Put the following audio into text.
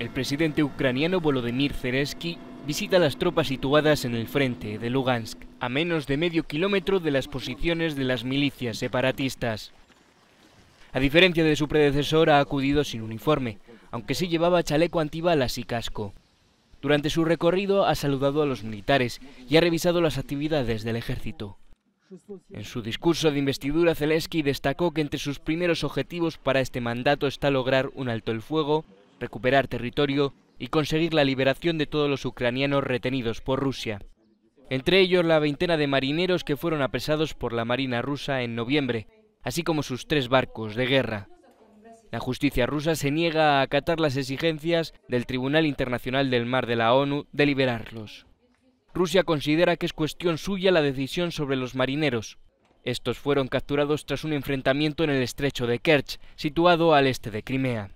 El presidente ucraniano Volodymyr Zelensky visita las tropas situadas en el frente de Lugansk, a menos de medio kilómetro de las posiciones de las milicias separatistas. A diferencia de su predecesor, ha acudido sin uniforme, aunque sí llevaba chaleco antibalas y casco. Durante su recorrido ha saludado a los militares y ha revisado las actividades del ejército. En su discurso de investidura, Zelensky destacó que entre sus primeros objetivos para este mandato está lograr un alto el fuego, recuperar territorio y conseguir la liberación de todos los ucranianos retenidos por Rusia. Entre ellos la veintena de marineros que fueron apresados por la Marina rusa en noviembre, así como sus tres barcos de guerra. La justicia rusa se niega a acatar las exigencias del Tribunal Internacional del Mar de la ONU de liberarlos. Rusia considera que es cuestión suya la decisión sobre los marineros. Estos fueron capturados tras un enfrentamiento en el estrecho de Kerch, situado al este de Crimea.